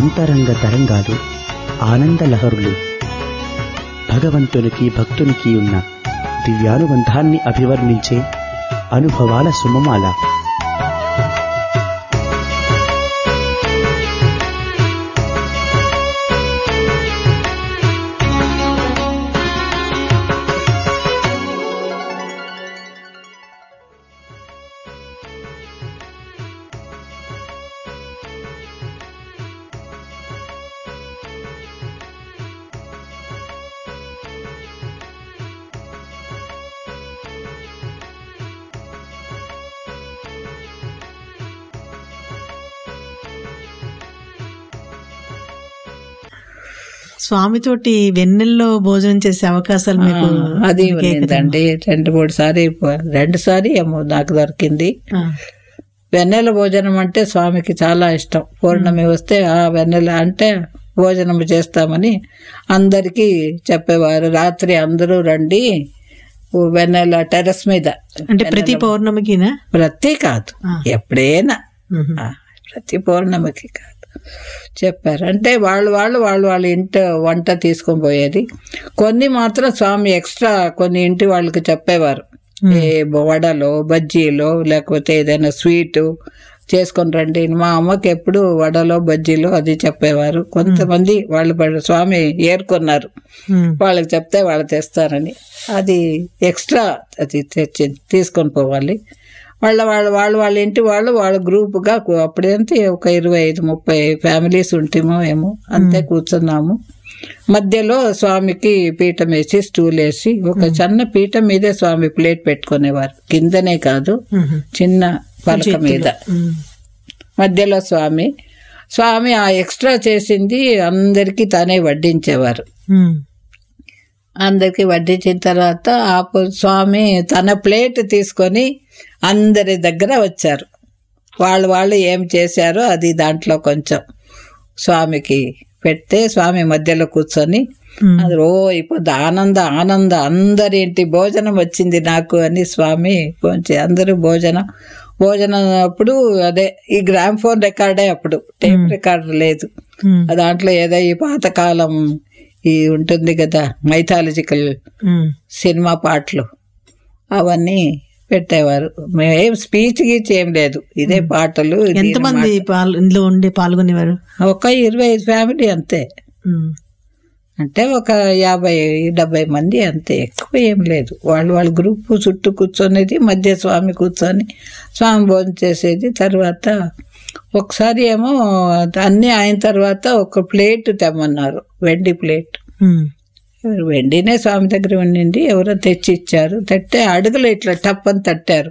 అంతరంగ తరంగాలు ఆనందలహరులు భగవంతునికి భక్తునికి ఉన్న దివ్యానుబంధాన్ని అభివర్ణించే అనుభవాల సుమమాల స్వామితోటి వెన్నెల్లో భోజనం చేసే అవకాశాలు మీకు అది అంటే రెండు మూడు సారి రెండు సారి ఏమో నాకు దొరికింది వెన్నెల భోజనం అంటే స్వామికి చాలా ఇష్టం పౌర్ణమి వస్తే ఆ వెన్నెల అంటే భోజనం చేస్తామని అందరికీ చెప్పేవారు రాత్రి అందరూ రండి వెన్నెల టెరస్ మీద అంటే ప్రతి పౌర్ణమికినా ప్రతి కాదు ఎప్పుడైనా ప్రతి పౌర్ణమికి కాదు చెప్పారు అంటే వాళ్ళు వాళ్ళు వాళ్ళు వాళ్ళ ఇంటి వంట తీసుకొని పోయేది కొన్ని మాత్రం స్వామి ఎక్స్ట్రా కొన్ని ఇంటి వాళ్ళకి చెప్పేవారు ఏ వడలో బజ్జీలో లేకపోతే ఏదైనా స్వీటు చేసుకొని రండి మా అమ్మకి ఎప్పుడు వడలో బజ్జీలు అది చెప్పేవారు కొంతమంది వాళ్ళు స్వామి ఏరుకున్నారు వాళ్ళకి చెప్తే వాళ్ళు తెస్తారని అది ఎక్స్ట్రా అది తెచ్చి తీసుకొని పోవాలి వాళ్ళ వాళ్ళ వాళ్ళు వాళ్ళ ఇంటి వాళ్ళు వాళ్ళ గ్రూప్గా అప్పుడంతే ఒక ఇరవై ఐదు ముప్పై ఫ్యామిలీస్ ఉంటామో ఏమో అంతే కూర్చున్నాము మధ్యలో స్వామికి పీఠం వేసి స్టూల్ వేసి ఒక చిన్న పీఠం మీదే స్వామి ప్లేట్ పెట్టుకునేవారు కిందనే కాదు చిన్న పలక మీద మధ్యలో స్వామి స్వామి ఆ ఎక్స్ట్రా చేసింది అందరికీ తానే వడ్డించేవారు అందరికీ వడ్డించిన తర్వాత ఆ స్వామి తన ప్లేట్ తీసుకొని అందరి దగ్గర వచ్చారు వాళ్ళు వాళ్ళు ఏం చేశారో అది దాంట్లో కొంచెం స్వామికి పెడితే స్వామి మధ్యలో కూర్చొని అది ఓ ఇప్పుడు ఆనంద ఆనంద అందరింటి భోజనం వచ్చింది నాకు అని స్వామి అందరూ భోజనం భోజనం అప్పుడు అదే ఈ గ్రామ్ ఫోన్ రికార్డే అప్పుడు టేప్ రికార్డ్ లేదు దాంట్లో ఏదో ఈ పాతకాలం ఈ ఉంటుంది కదా మైథాలజికల్ సినిమా పాటలు అవన్నీ పెట్టేవారు ఏం స్పీచ్ గీచ్ ఏం లేదు ఇదే పాటలు ఎంతమంది ఇందులో ఉండి పాల్గొనేవారు ఒక ఇరవై ఐదు ఫ్యామిలీ అంతే అంటే ఒక యాభై డెబ్బై మంది అంతే ఎక్కువ ఏం లేదు వాళ్ళు వాళ్ళ గ్రూప్ చుట్టూ కూర్చొనేది మధ్య స్వామి కూర్చొని స్వామి భోజనం చేసేది తర్వాత ఒకసారి ఏమో అన్నీ అయిన తర్వాత ఒక ప్లేట్ తెమ్మన్నారు వెండి ప్లేట్ వెండినే స్వామి దగ్గర ఉండింది ఎవరో తెచ్చి ఇచ్చారు తట్టే అడుగులు ఇట్లా టప్పని తట్టారు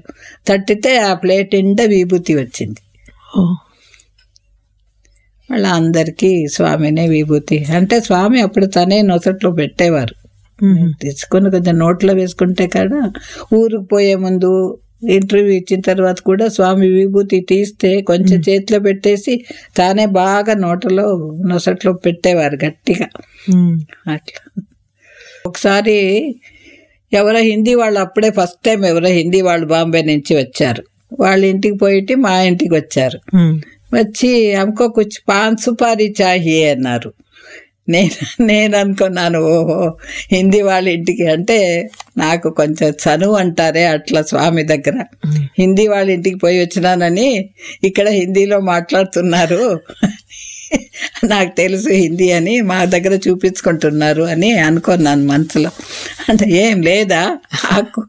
తట్టితే ఆ ప్లేట్ నిండా విభూతి వచ్చింది మళ్ళీ అందరికీ స్వామినే విభూతి అంటే స్వామి అప్పుడు తనే నొసట్లో పెట్టేవారు తెచ్చుకొని కొంచెం నోట్లో వేసుకుంటే కదా ఊరికి పోయే ముందు ఇంటర్వ్యూ ఇచ్చిన తర్వాత కూడా స్వామి విభూతి తీస్తే కొంచెం చేతిలో పెట్టేసి తానే బాగా నోటలో నొసట్లో పెట్టేవారు గట్టిగా అట్లా ఒకసారి ఎవరో హిందీ వాళ్ళు అప్పుడే ఫస్ట్ టైం ఎవరో హిందీ వాళ్ళు బాంబే నుంచి వచ్చారు వాళ్ళ ఇంటికి పోయి మా ఇంటికి వచ్చారు వచ్చి అమ్కో కూర్చు పాన్ సుపారీ చాహియే అన్నారు నేను నేను అనుకున్నాను ఓహో హిందీ వాళ్ళ ఇంటికి అంటే నాకు కొంచెం చనువు అంటారే అట్లా స్వామి దగ్గర హిందీ వాళ్ళ ఇంటికి పోయి వచ్చినానని ఇక్కడ హిందీలో మాట్లాడుతున్నారు నాకు తెలుసు హిందీ అని మా దగ్గర చూపించుకుంటున్నారు అని అనుకున్నాను మనసులో అంటే ఏం లేదా ఆకు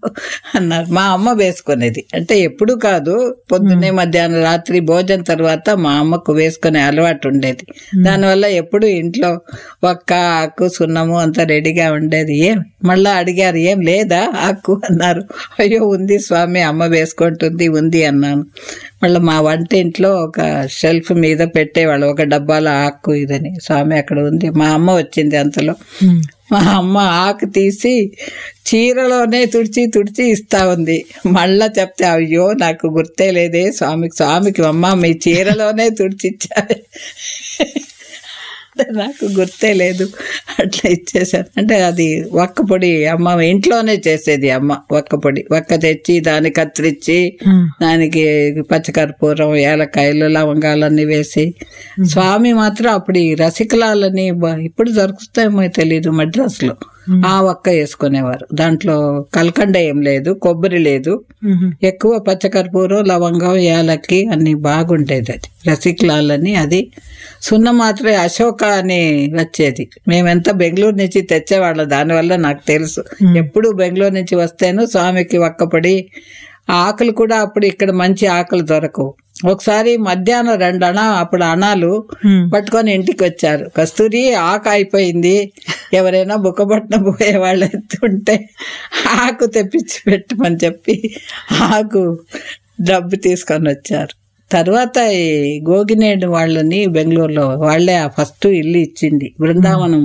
అన్నారు మా అమ్మ వేసుకునేది అంటే ఎప్పుడు కాదు పొద్దున్నే మధ్యాహ్నం రాత్రి భోజనం తర్వాత మా అమ్మకు వేసుకునే అలవాటు ఉండేది దానివల్ల ఎప్పుడు ఇంట్లో ఒక్క ఆకు సున్నము అంతా రెడీగా ఉండేది ఏం మళ్ళా అడిగారు ఏం లేదా ఆకు అన్నారు అయ్యో ఉంది స్వామి అమ్మ వేసుకుంటుంది ఉంది అన్నాను మళ్ళీ మా వంటింట్లో ఒక షెల్ఫ్ మీద పెట్టేవాళ్ళు ఒక డబ్బాలో ఆకు ఆకు ఇదని స్వామి అక్కడ ఉంది మా అమ్మ వచ్చింది అంతలో మా అమ్మ ఆకు తీసి చీరలోనే తుడిచి తుడిచి ఇస్తా ఉంది మళ్ళా చెప్తే అయ్యో నాకు గుర్తే లేదే స్వామికి స్వామికి అమ్మ మీ చీరలోనే తుడిచిచ్చారు అంటే నాకు గుర్తే లేదు అట్లా ఇచ్చేసాను అంటే అది ఒక్క పొడి అమ్మ ఇంట్లోనే చేసేది అమ్మ ఒక్క పొడి ఒక్క తెచ్చి దాన్ని కత్తిరించి దానికి పచ్చకర్పూరం ఏలకాయలు లవంగాలన్నీ వేసి స్వామి మాత్రం అప్పుడు ఈ రసికలాలని ఇప్పుడు దొరుకుతాయేమో తెలియదు మద్రాసులో ఆ ఒక్క వేసుకునేవారు దాంట్లో కల్కండ ఏం లేదు కొబ్బరి లేదు ఎక్కువ పచ్చకర్పూరం లవంగం ఏలక్కి అన్ని బాగుండేది అది రసిక్లాలని అది సున్న మాత్రమే అశోక అని వచ్చేది మేమెంత బెంగళూరు నుంచి తెచ్చేవాళ్ళం దానివల్ల నాకు తెలుసు ఎప్పుడు బెంగళూరు నుంచి వస్తేను స్వామికి ఒక్కపడి ఆకులు కూడా అప్పుడు ఇక్కడ మంచి ఆకులు దొరకవు ఒకసారి మధ్యాహ్నం రెండు అణ అప్పుడు అణాలు పట్టుకొని ఇంటికి వచ్చారు కస్తూరి ఆక అయిపోయింది ఎవరైనా బుక్కబొట్టన పోయే వాళ్ళు ఎత్తుంటే ఆకు తెప్పించి పెట్టమని చెప్పి ఆకు డబ్బు తీసుకొని వచ్చారు తర్వాత ఈ గోగినేడు వాళ్ళని బెంగళూరులో వాళ్ళే ఆ ఫస్ట్ ఇల్లు ఇచ్చింది బృందావనం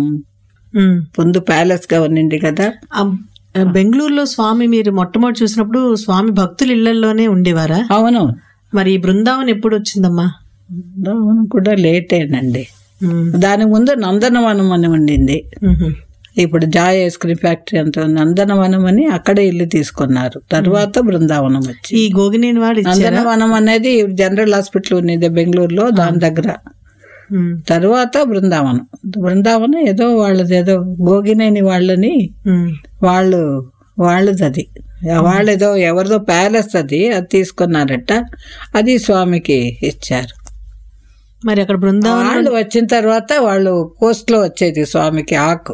ముందు ప్యాలెస్ గా ఉండింది కదా బెంగళూరులో స్వామి మీరు మొట్టమొదటి చూసినప్పుడు స్వామి భక్తులు ఇళ్లలోనే ఉండేవారా అవును మరి ఈ బృందావనం ఎప్పుడు వచ్చిందమ్మా బృందావనం కూడా లేటేనండి దాని ముందు నందనవనం అని ఉండింది ఇప్పుడు జాయ్ ఐస్ క్రీమ్ ఫ్యాక్టరీ అంత నందనవనం అని అక్కడే ఇల్లు తీసుకున్నారు తర్వాత బృందావనం వచ్చి ఈ వాడి నందనవనం అనేది జనరల్ హాస్పిటల్ ఉన్నది బెంగళూరులో దాని దగ్గర తర్వాత బృందావనం బృందావనం ఏదో వాళ్ళది ఏదో గోగినేని వాళ్ళని వాళ్ళు వాళ్ళది అది ఏదో ఎవరిదో ప్యాలెస్ అది అది తీసుకున్నారట అది స్వామికి ఇచ్చారు మరి అక్కడ బృందావనం వాళ్ళు వచ్చిన తర్వాత వాళ్ళు కోస్ట్లో వచ్చేది స్వామికి ఆకు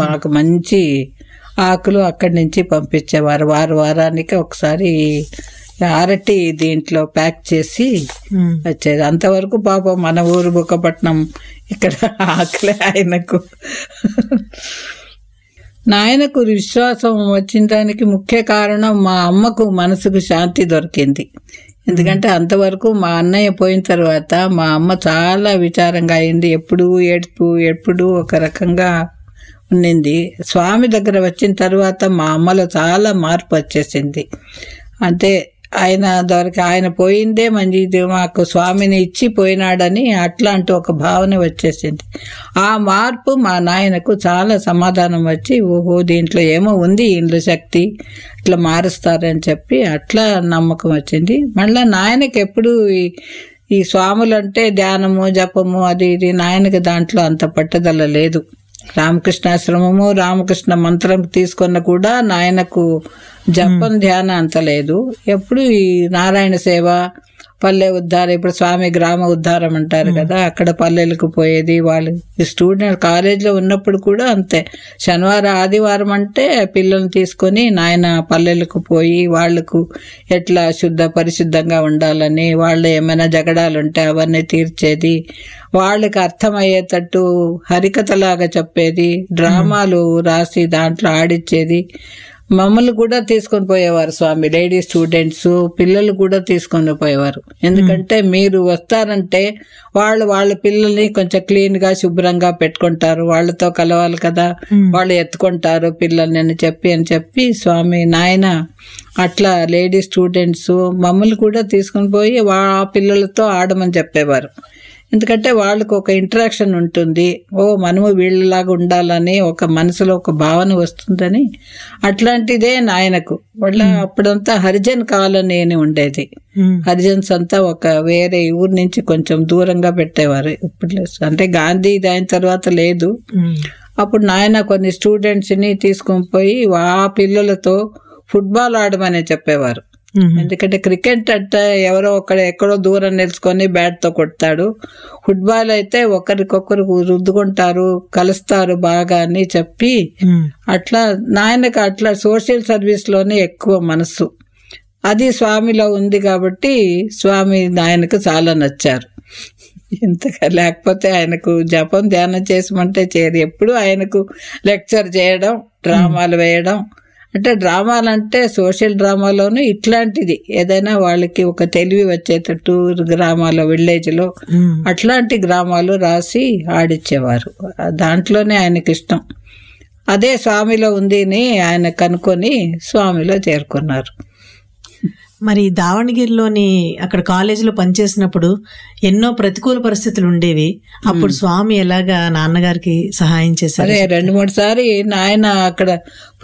మాకు మంచి ఆకులు అక్కడి నుంచి పంపించేవారు వారు వారానికి ఒకసారి అరటి దీంట్లో ప్యాక్ చేసి వచ్చేది అంతవరకు పాపం మన ఊరు బుక్కపట్నం ఇక్కడ ఆకలే ఆయనకు నాయనకు విశ్వాసం వచ్చిన దానికి ముఖ్య కారణం మా అమ్మకు మనసుకు శాంతి దొరికింది ఎందుకంటే అంతవరకు మా అన్నయ్య పోయిన తర్వాత మా అమ్మ చాలా విచారంగా అయింది ఎప్పుడు ఏడుపు ఎప్పుడు ఒక రకంగా ఉండింది స్వామి దగ్గర వచ్చిన తర్వాత మా అమ్మలో చాలా మార్పు వచ్చేసింది అంటే ఆయన దొరికి ఆయన పోయిందే మంచి మాకు స్వామిని ఇచ్చి పోయినాడని అట్లాంటి ఒక భావన వచ్చేసింది ఆ మార్పు మా నాయనకు చాలా సమాధానం వచ్చి ఓహో దీంట్లో ఏమో ఉంది ఇండ్లు శక్తి ఇట్లా మారుస్తారని చెప్పి అట్లా నమ్మకం వచ్చింది మళ్ళీ నాయనకి ఎప్పుడు ఈ అంటే ధ్యానము జపము అది ఇది నాయనకి దాంట్లో అంత పట్టుదల లేదు రామకృష్ణాశ్రమము రామకృష్ణ మంత్రం తీసుకున్న కూడా నాయనకు జపం ధ్యానం అంత లేదు ఎప్పుడు ఈ నారాయణ సేవ పల్లె ఉద్ధారం ఇప్పుడు స్వామి గ్రామ ఉద్ధారం అంటారు కదా అక్కడ పల్లెలకు పోయేది వాళ్ళు స్టూడెంట్ కాలేజీలో ఉన్నప్పుడు కూడా అంతే శనివారం ఆదివారం అంటే పిల్లల్ని తీసుకొని నాయన పల్లెలకు పోయి వాళ్లకు ఎట్లా శుద్ధ పరిశుద్ధంగా ఉండాలని వాళ్ళు ఏమైనా జగడాలు ఉంటే అవన్నీ తీర్చేది వాళ్ళకి అర్థమయ్యేటట్టు హరికథలాగా చెప్పేది డ్రామాలు రాసి దాంట్లో ఆడిచ్చేది మమ్మల్ని కూడా తీసుకొని పోయేవారు స్వామి లేడీస్ స్టూడెంట్స్ పిల్లలు కూడా తీసుకొని పోయేవారు ఎందుకంటే hmm. మీరు వస్తారంటే వాళ్ళు వాళ్ళ పిల్లల్ని కొంచెం క్లీన్ గా శుభ్రంగా పెట్టుకుంటారు వాళ్ళతో కలవాలి కదా hmm. వాళ్ళు ఎత్తుకుంటారు పిల్లల్ని అని చెప్పి అని చెప్పి స్వామి నాయన అట్లా లేడీస్ స్టూడెంట్స్ మమ్మల్ని కూడా తీసుకొని పోయి ఆ పిల్లలతో ఆడమని చెప్పేవారు ఎందుకంటే వాళ్ళకు ఒక ఇంట్రాక్షన్ ఉంటుంది ఓ మనము వీళ్ళలాగా ఉండాలని ఒక మనసులో ఒక భావన వస్తుందని అట్లాంటిదే నాయనకు వాళ్ళ అప్పుడంతా హరిజన్ కాలనీ అని ఉండేది హరిజన్స్ అంతా ఒక వేరే ఊరు నుంచి కొంచెం దూరంగా పెట్టేవారు ఇప్పుడు అంటే గాంధీ దాని తర్వాత లేదు అప్పుడు నాయన కొన్ని స్టూడెంట్స్ని తీసుకొని పోయి ఆ పిల్లలతో ఫుట్బాల్ ఆడమనే చెప్పేవారు ఎందుకంటే క్రికెట్ అంటే ఎవరో ఒకడు ఎక్కడో దూరం నిల్చుకొని బ్యాట్తో కొడతాడు ఫుట్బాల్ అయితే ఒకరికొకరు రుద్దుకుంటారు కలుస్తారు బాగా అని చెప్పి అట్లా నాయనకు అట్లా సోషల్ సర్వీస్లోనే ఎక్కువ మనసు అది స్వామిలో ఉంది కాబట్టి స్వామి ఆయనకు చాలా నచ్చారు ఇంతగా లేకపోతే ఆయనకు జపం ధ్యానం చేసమంటే చేయరు ఎప్పుడు ఆయనకు లెక్చర్ చేయడం డ్రామాలు వేయడం అంటే డ్రామాలంటే సోషల్ డ్రామాలోనూ ఇట్లాంటిది ఏదైనా వాళ్ళకి ఒక తెలివి వచ్చేటట్టు గ్రామాల్లో విలేజ్లో అట్లాంటి గ్రామాలు రాసి ఆడిచ్చేవారు దాంట్లోనే ఆయనకి ఇష్టం అదే స్వామిలో ఉంది ఆయన కనుక్కొని స్వామిలో చేరుకున్నారు మరి దావణగిరిలోని అక్కడ కాలేజీలో పనిచేసినప్పుడు ఎన్నో ప్రతికూల పరిస్థితులు ఉండేవి అప్పుడు స్వామి ఎలాగా నాన్నగారికి సహాయం చేశారు రెండు మూడు సారి నాయన అక్కడ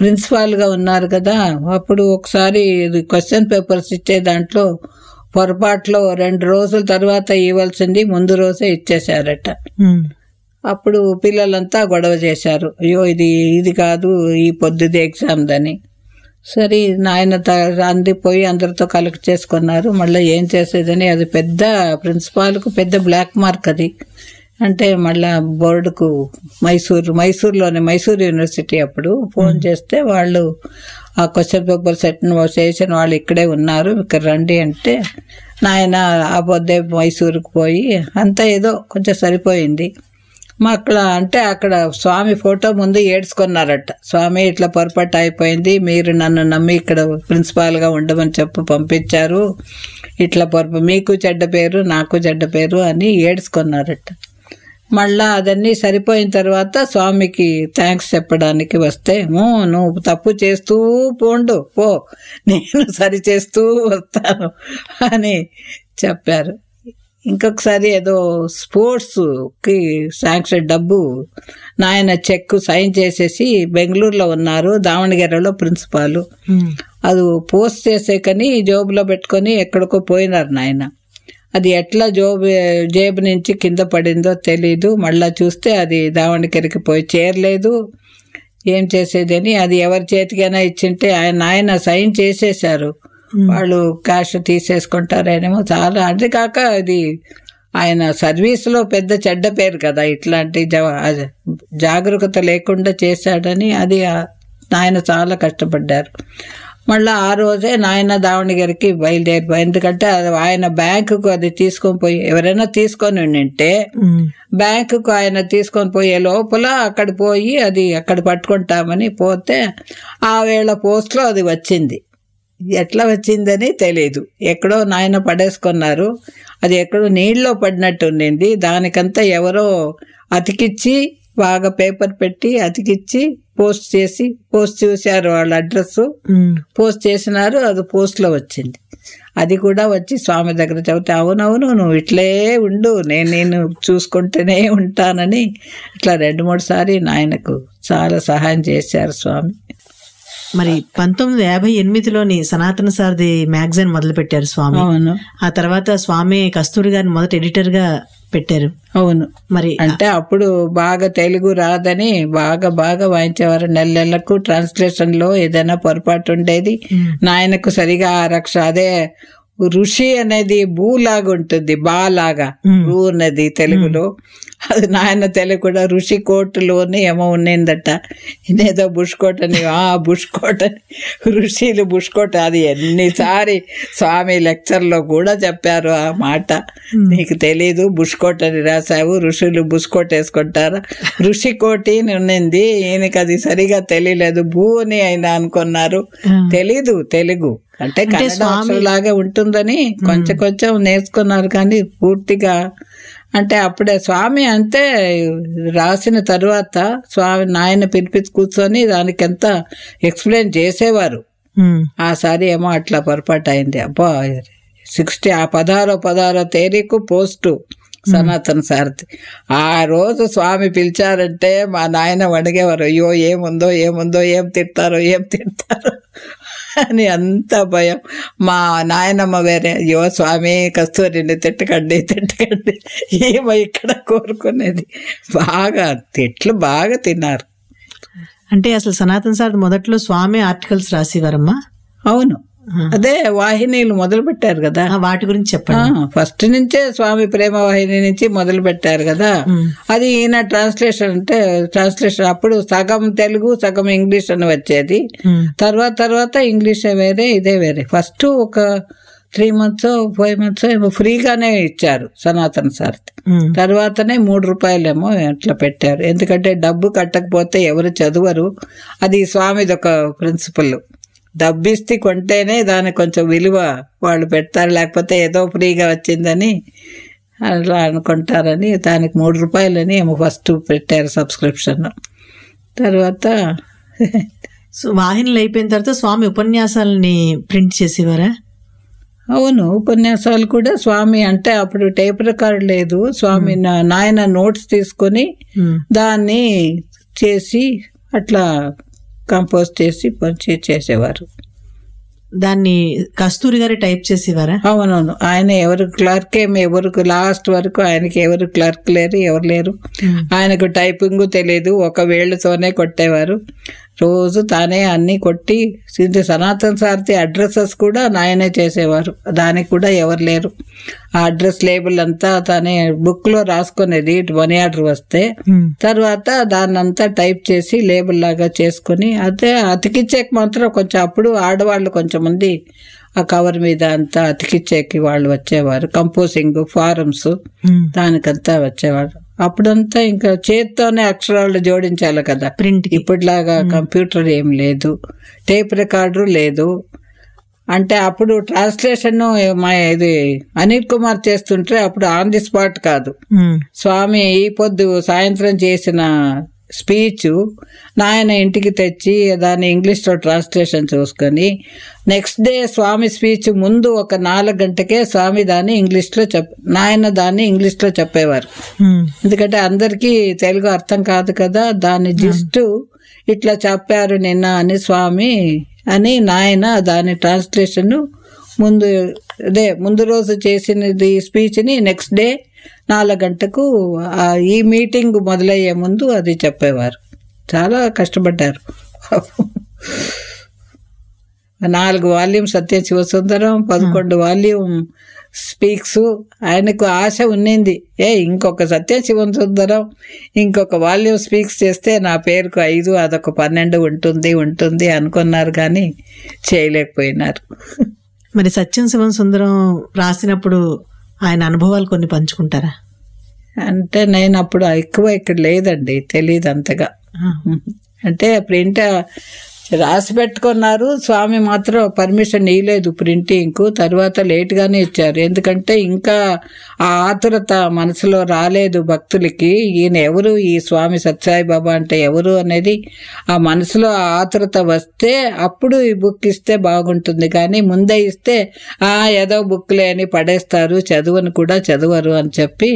ప్రిన్సిపాల్ గా ఉన్నారు కదా అప్పుడు ఒకసారి క్వశ్చన్ పేపర్స్ ఇచ్చే దాంట్లో పొరపాట్లో రెండు రోజుల తర్వాత ఇవ్వాల్సింది ముందు రోజే ఇచ్చేసారట అప్పుడు పిల్లలంతా గొడవ చేశారు అయ్యో ఇది ఇది కాదు ఈ పొద్దుది ఎగ్జామ్ దని సరే నాయన అంది పోయి అందరితో కలెక్ట్ చేసుకున్నారు మళ్ళీ ఏం చేసేదని అది పెద్ద ప్రిన్సిపాల్కు పెద్ద బ్లాక్ మార్క్ అది అంటే మళ్ళా బోర్డుకు మైసూరు మైసూర్లోనే మైసూర్ యూనివర్సిటీ అప్పుడు ఫోన్ చేస్తే వాళ్ళు ఆ క్వశ్చన్ పేపర్ సెట్ను చేసిన వాళ్ళు ఇక్కడే ఉన్నారు ఇక్కడ రండి అంటే నాయన ఆ పొద్దే మైసూరుకు పోయి అంతా ఏదో కొంచెం సరిపోయింది మా అక్కడ అంటే అక్కడ స్వామి ఫోటో ముందు ఏడ్చుకున్నారట స్వామి ఇట్లా పొరపాటు అయిపోయింది మీరు నన్ను నమ్మి ఇక్కడ ప్రిన్సిపాల్గా ఉండమని చెప్పి పంపించారు ఇట్లా పొరప మీకు చెడ్డ పేరు నాకు చెడ్డ పేరు అని ఏడ్చుకున్నారట మళ్ళా అదన్నీ సరిపోయిన తర్వాత స్వామికి థ్యాంక్స్ చెప్పడానికి వస్తే నువ్వు తప్పు చేస్తూ పోండు పో నేను సరి చేస్తూ వస్తాను అని చెప్పారు ఇంకొకసారి ఏదో స్పోర్ట్స్కి శాంక్షన్ డబ్బు నాయన చెక్ సైన్ చేసేసి బెంగళూరులో ఉన్నారు దావణగిరిలో ప్రిన్సిపాల్ అది పోస్ట్ చేసే కానీ జోబులో పెట్టుకొని ఎక్కడికో పోయినారు నాయన అది ఎట్లా జోబు జేబు నుంచి కింద పడిందో తెలీదు మళ్ళా చూస్తే అది దావణగిరికి పోయి చేరలేదు ఏం చేసేదని అది ఎవరి చేతికైనా ఇచ్చింటే ఆయన నాయన సైన్ చేసేశారు వాళ్ళు క్యాష్ తీసేసుకుంటారేనేమో చాలా అంతేకాక అది ఆయన సర్వీస్లో పెద్ద చెడ్డ పేరు కదా ఇట్లాంటి జాగరూకత లేకుండా చేశాడని అది నాయన చాలా కష్టపడ్డారు మళ్ళీ ఆ రోజే నాయన దావణగిరికి బయలుదేరిపోయి ఎందుకంటే ఆయన బ్యాంకుకు అది తీసుకొని పోయి ఎవరైనా తీసుకొని ఉండింటే బ్యాంకుకు ఆయన తీసుకొని పోయే లోపల అక్కడ పోయి అది అక్కడ పట్టుకుంటామని పోతే ఆ వేళ పోస్ట్లో అది వచ్చింది ఎట్లా వచ్చిందని తెలియదు ఎక్కడో నాయన పడేసుకున్నారు అది ఎక్కడో నీళ్ళలో పడినట్టు ఉండింది దానికంతా ఎవరో అతికిచ్చి బాగా పేపర్ పెట్టి అతికిచ్చి పోస్ట్ చేసి పోస్ట్ చూశారు వాళ్ళ అడ్రస్ పోస్ట్ చేసినారు అది పోస్ట్లో వచ్చింది అది కూడా వచ్చి స్వామి దగ్గర చెబితే అవునవును నువ్వు ఇట్లే ఉండు నేను నేను చూసుకుంటూనే ఉంటానని ఇట్లా రెండు మూడు సారి నాయనకు చాలా సహాయం చేశారు స్వామి మరి పంతొమ్మిది యాభై ఎనిమిదిలోని సనాతన సారథి మ్యాగజైన్ మొదలు పెట్టారు స్వామి ఆ తర్వాత స్వామి కస్తూరి గారిని మొదటి ఎడిటర్ గా పెట్టారు అవును మరి అంటే అప్పుడు బాగా తెలుగు రాదని బాగా బాగా వాయించేవారు నెల నెలకు ట్రాన్స్లేషన్ లో ఏదైనా పొరపాటు ఉండేది నాయనకు సరిగా రక్ష అదే ఋషి అనేది భూలాగా ఉంటుంది బాలాగా భూ అనేది తెలుగులో అది నాయన తెలియకుండా ఋషి కోటలోనే ఏమో ఉన్నిందట ఇదేదో బుష్కోటని ఆ బుష్కోటని ఋషిలు బుష్కోట అది ఎన్నిసారి స్వామి లెక్చర్లో కూడా చెప్పారు ఆ మాట నీకు తెలీదు బుష్కోటని రాశావు ఋషులు బుష్కోట వేసుకుంటారు ఋషికోటి ఉన్నింది ఈయనకి అది సరిగా తెలియలేదు అని అయినా అనుకున్నారు తెలీదు తెలుగు అంటే కన్నడ లాగా ఉంటుందని కొంచెం కొంచెం నేర్చుకున్నారు కానీ పూర్తిగా అంటే అప్పుడే స్వామి అంటే రాసిన తర్వాత స్వామి నాయన పిలిపించి కూర్చొని దానికి ఎంత ఎక్స్ప్లెయిన్ చేసేవారు ఆ సారీ ఏమో అట్లా పొరపాటు అయింది అబ్బా సిక్స్టీ ఆ పదహారో పదహారో తేదీకు పోస్టు సనాతన సారథి ఆ రోజు స్వామి పిలిచారంటే మా నాయన వణిగేవారు అయ్యో ఏముందో ఏముందో ఏం తిడతారో ఏం తిడతారో అని అంత భయం మా నాయనమ్మ వేరే యువ స్వామి కస్తూరిని తిట్టకండి తిట్టకండి ఏమో ఇక్కడ కోరుకునేది బాగా తిట్లు బాగా తిన్నారు అంటే అసలు సనాతన్ సార్ మొదట్లో స్వామి ఆర్టికల్స్ రాసేవారమ్మా అవును అదే వాహినీలు మొదలు పెట్టారు కదా వాటి గురించి చెప్పండి ఫస్ట్ నుంచే స్వామి ప్రేమ వాహిని నుంచి మొదలు పెట్టారు కదా అది ఈయన ట్రాన్స్లేషన్ అంటే ట్రాన్స్లేషన్ అప్పుడు సగం తెలుగు సగం ఇంగ్లీష్ అని వచ్చేది తర్వాత తర్వాత ఇంగ్లీష్ వేరే ఇదే వేరే ఫస్ట్ ఒక త్రీ మంత్స్ ఫైవ్ మంత్స్ ఏమో ఫ్రీగానే ఇచ్చారు సనాతన సార్ తర్వాతనే మూడు రూపాయలేమో అట్లా పెట్టారు ఎందుకంటే డబ్బు కట్టకపోతే ఎవరు చదవరు అది స్వామిది ఒక ప్రిన్సిపల్ డబ్బిస్తే కొంటేనే దానికి కొంచెం విలువ వాళ్ళు పెడతారు లేకపోతే ఏదో ఫ్రీగా వచ్చిందని అలా అనుకుంటారని దానికి మూడు రూపాయలని ఏమో ఫస్ట్ పెట్టారు సబ్స్క్రిప్షన్ తర్వాత సో వాహినిలు అయిపోయిన తర్వాత స్వామి ఉపన్యాసాలని ప్రింట్ చేసేవారా అవును ఉపన్యాసాలు కూడా స్వామి అంటే అప్పుడు టేప్ రికార్డ్ లేదు స్వామి నాయన నోట్స్ తీసుకొని దాన్ని చేసి అట్లా కంపోజ్ చేసి పంచి చేసేవారు దాన్ని కస్తూరి గారు టైప్ చేసేవారా అవునవును ఆయన ఎవరు క్లర్క్ ఏమి ఎవరికి లాస్ట్ వరకు ఆయనకి ఎవరు క్లర్క్ లేరు ఎవరు లేరు ఆయనకు టైపింగ్ తెలియదు ఒక వేళ్ళతోనే కొట్టేవారు రోజు తానే అన్నీ కొట్టి ఇది సనాతన సారథి అడ్రస్సెస్ కూడా నాయనే చేసేవారు దానికి కూడా ఎవరు లేరు ఆ అడ్రస్ లేబుల్ అంతా తనే బుక్లో రాసుకునేది మనీ ఆర్డర్ వస్తే తర్వాత దాన్ని అంతా టైప్ చేసి లేబుల్ లాగా చేసుకుని అదే అతికించేకి మాత్రం కొంచెం అప్పుడు ఆడవాళ్ళు కొంచెం మంది ఆ కవర్ మీద అంతా అతికిచ్చేకి వాళ్ళు వచ్చేవారు కంపోజింగ్ ఫారమ్స్ hmm. దానికంతా వచ్చేవారు అప్పుడంతా ఇంకా చేత్తోనే అక్షరాలు జోడించాలి కదా ప్రింట్ ఇప్పటిలాగా hmm. కంప్యూటర్ ఏం లేదు టేప్ రికార్డు లేదు అంటే అప్పుడు ట్రాన్స్లేషన్ మా ఇది అనిల్ కుమార్ చేస్తుంటే అప్పుడు ఆన్ ది స్పాట్ కాదు hmm. స్వామి ఈ పొద్దు సాయంత్రం చేసిన స్పీచ్ నాయన ఇంటికి తెచ్చి దాన్ని ఇంగ్లీష్లో ట్రాన్స్లేషన్ చూసుకొని నెక్స్ట్ డే స్వామి స్పీచ్ ముందు ఒక నాలుగు గంటకే స్వామి దాన్ని ఇంగ్లీష్లో చెప్ నాయన దాన్ని ఇంగ్లీష్లో చెప్పేవారు ఎందుకంటే అందరికీ తెలుగు అర్థం కాదు కదా దాన్ని జస్ట్ ఇట్లా చెప్పారు నిన్న అని స్వామి అని నాయన దాని ట్రాన్స్లేషన్ ముందు అదే ముందు రోజు చేసినది స్పీచ్ని నెక్స్ట్ డే నాలుగు గంటకు ఈ మీటింగ్ మొదలయ్యే ముందు అది చెప్పేవారు చాలా కష్టపడ్డారు నాలుగు వాల్యూమ్ సత్య శివసుందరం పదకొండు వాల్యూమ్ స్పీక్స్ ఆయనకు ఆశ ఉండింది ఏ ఇంకొక సత్య శివసుందరం ఇంకొక వాల్యూమ్ స్పీక్స్ చేస్తే నా పేరుకు ఐదు అదొక పన్నెండు ఉంటుంది ఉంటుంది అనుకున్నారు కానీ చేయలేకపోయినారు మరి సత్యం శివం సుందరం రాసినప్పుడు ఆయన అనుభవాలు కొన్ని పంచుకుంటారా అంటే నేను అప్పుడు ఎక్కువ ఇక్కడ లేదండి తెలియదు అంతగా అంటే అప్పుడు ఇంట రాసి పెట్టుకున్నారు స్వామి మాత్రం పర్మిషన్ ఇవ్వలేదు ప్రింటింగ్కు తర్వాత లేట్గానే ఇచ్చారు ఎందుకంటే ఇంకా ఆ ఆతురత మనసులో రాలేదు భక్తులకి ఈయన ఎవరు ఈ స్వామి సత్యాయి బాబా అంటే ఎవరు అనేది ఆ మనసులో ఆ ఆతురత వస్తే అప్పుడు ఈ బుక్ ఇస్తే బాగుంటుంది కానీ ముందే ఇస్తే ఆ ఏదో బుక్లే అని పడేస్తారు చదువును కూడా చదవరు అని చెప్పి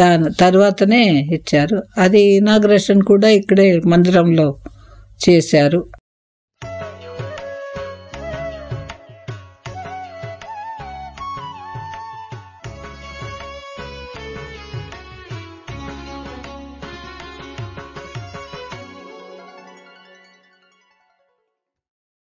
దాని తర్వాతనే ఇచ్చారు అది ఇనాగ్రేషన్ కూడా ఇక్కడే మందిరంలో చేశారు